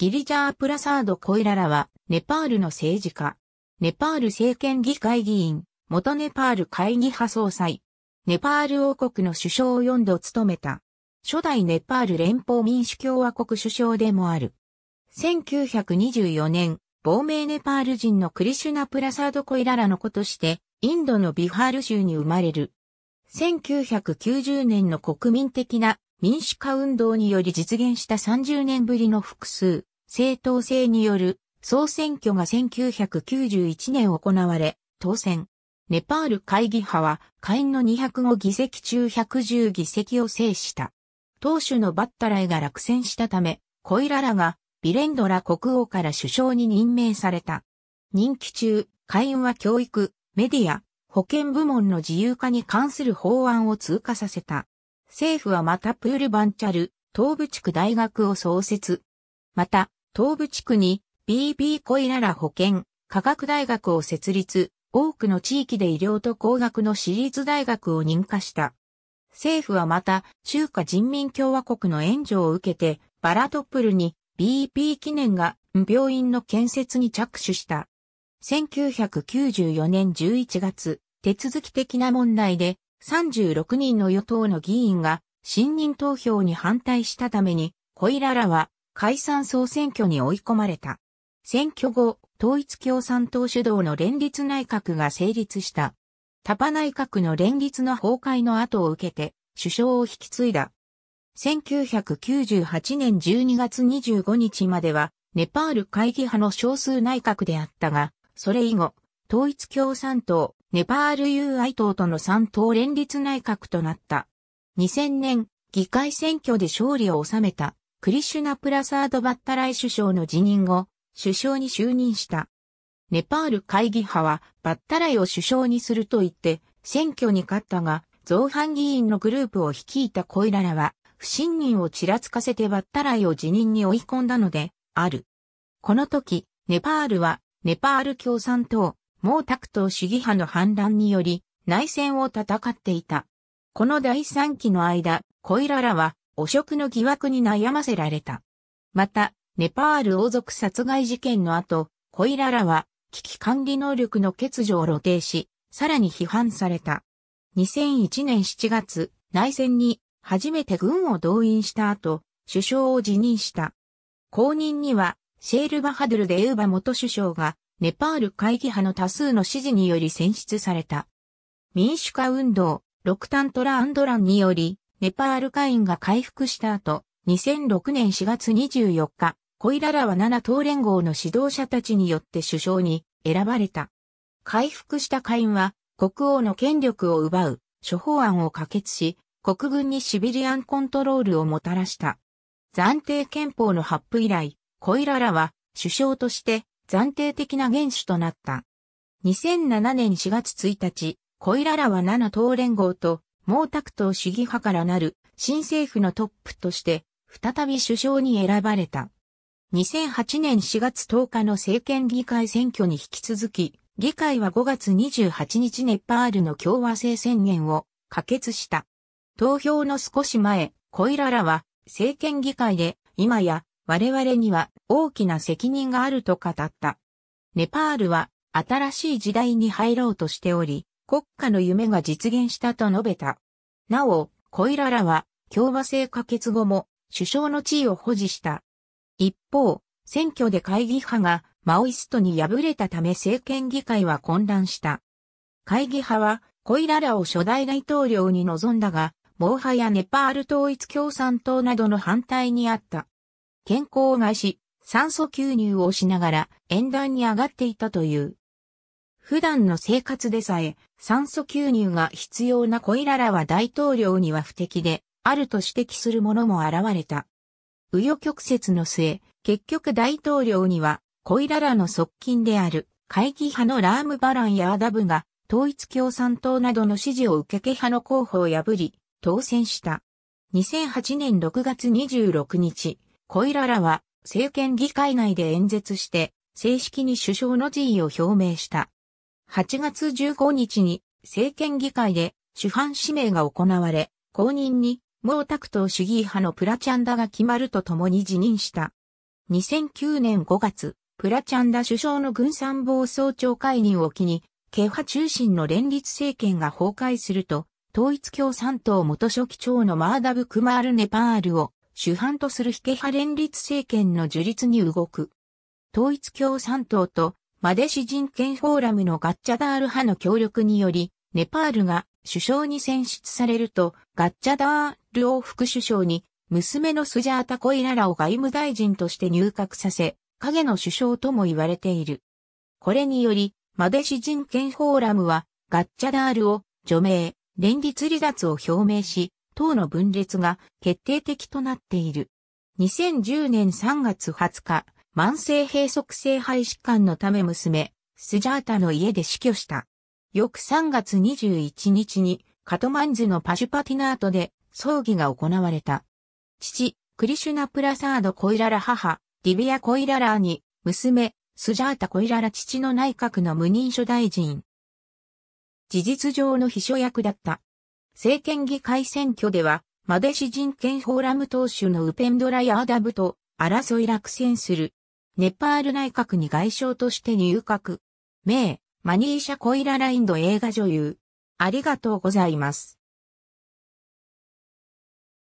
ギリジャー・プラサード・コイララは、ネパールの政治家。ネパール政権議会議員、元ネパール会議派総裁。ネパール王国の首相を4度務めた。初代ネパール連邦民主共和国首相でもある。1924年、亡命ネパール人のクリシュナ・プラサード・コイララの子として、インドのビハール州に生まれる。1990年の国民的な民主化運動により実現した30年ぶりの複数、正当性による総選挙が1991年行われ、当選。ネパール会議派は下院の205議席中110議席を制した。当主のバッタライが落選したため、コイララがビレンドラ国王から首相に任命された。任期中、下院は教育、メディア、保健部門の自由化に関する法案を通過させた。政府はまたプールバンチャル、東部地区大学を創設。また、東部地区に BB コイララ保健科学大学を設立、多くの地域で医療と工学の私立大学を認可した。政府はまた、中華人民共和国の援助を受けて、バラトップルに BP 記念が病院の建設に着手した。1994年11月、手続き的な問題で36人の与党の議員が信任投票に反対したために、コイララは解散総選挙に追い込まれた。選挙後、統一共産党主導の連立内閣が成立した。タパ内閣の連立の崩壊の後を受けて、首相を引き継いだ。1998年12月25日までは、ネパール会議派の少数内閣であったが、それ以後、統一共産党、ネパール友愛党との3党連立内閣となった。2000年、議会選挙で勝利を収めた。クリシュナプラサード・バッタライ首相の辞任後、首相に就任した。ネパール会議派はバッタライを首相にすると言って選挙に勝ったが、造反議員のグループを率いたコイララは、不信任をちらつかせてバッタライを辞任に追い込んだので、ある。この時、ネパールは、ネパール共産党、毛沢東主義派の反乱により、内戦を戦っていた。この第3期の間、コイララは、汚職の疑惑に悩ませられた。また、ネパール王族殺害事件の後、コイララは危機管理能力の欠如を露呈し、さらに批判された。2001年7月、内戦に初めて軍を動員した後、首相を辞任した。後任には、シェール・バハドゥル・デウバ元首相が、ネパール会議派の多数の支持により選出された。民主化運動、ロクタントラ・アンドランにより、ネパール会員が回復した後、2006年4月24日、コイララは7党連合の指導者たちによって首相に選ばれた。回復した会員は国王の権力を奪う処方案を可決し、国軍にシビリアンコントロールをもたらした。暫定憲法の発布以来、コイララは首相として暫定的な元首となった。2007年4月1日、コイララは7党連合と毛沢東主義派からなる新政府のトップとして再び首相に選ばれた。2008年4月10日の政権議会選挙に引き続き、議会は5月28日ネパールの共和制宣言を可決した。投票の少し前、コイララは政権議会で今や我々には大きな責任があると語った。ネパールは新しい時代に入ろうとしており、国家の夢が実現したと述べた。なお、コイララは共和制可決後も首相の地位を保持した。一方、選挙で会議派がマオイストに敗れたため政権議会は混乱した。会議派はコイララを初代大統領に臨んだが、も派やネパール統一共産党などの反対にあった。健康を害し、酸素吸入をしながら演壇に上がっていたという。普段の生活でさえ酸素吸入が必要なコイララは大統領には不適で、あると指摘する者も現れた。紆余曲折の末、結局大統領には、コイララの側近である、会議派のラームバランやアダブが、統一共産党などの支持を受け手派の候補を破り、当選した。2008年6月26日、コイララは、政権議会内で演説して、正式に首相の辞意を表明した。8月15日に政権議会で主犯指名が行われ、後任に毛沢東主義派のプラチャンダが決まるとともに辞任した。2009年5月、プラチャンダ首相の軍参謀総長会任を機に、慶派中心の連立政権が崩壊すると、統一共産党元書記長のマーダブ・クマール・ネパールを主犯とする非慶派連立政権の樹立に動く。統一共産党とマデシ人権フォーラムのガッチャダール派の協力により、ネパールが首相に選出されると、ガッチャダールを副首相に、娘のスジャータ・コイララを外務大臣として入閣させ、影の首相とも言われている。これにより、マデシ人権フォーラムは、ガッチャダールを除名、連立離脱を表明し、党の分裂が決定的となっている。2010年3月20日、慢性閉塞性肺疾患のため娘、スジャータの家で死去した。翌3月21日にカトマンズのパシュパティナートで葬儀が行われた。父、クリシュナプラサード・コイララ母、ディビア・コイララーに、娘、スジャータ・コイララ父の内閣の無認書大臣。事実上の秘書役だった。政権議会選挙では、マデシ人権フォーラム党首のウペンドラ・ヤーダブと争い落選する。ネパール内閣に外相として入閣。名、マニーシャ・コイララインド映画女優。ありがとうございます。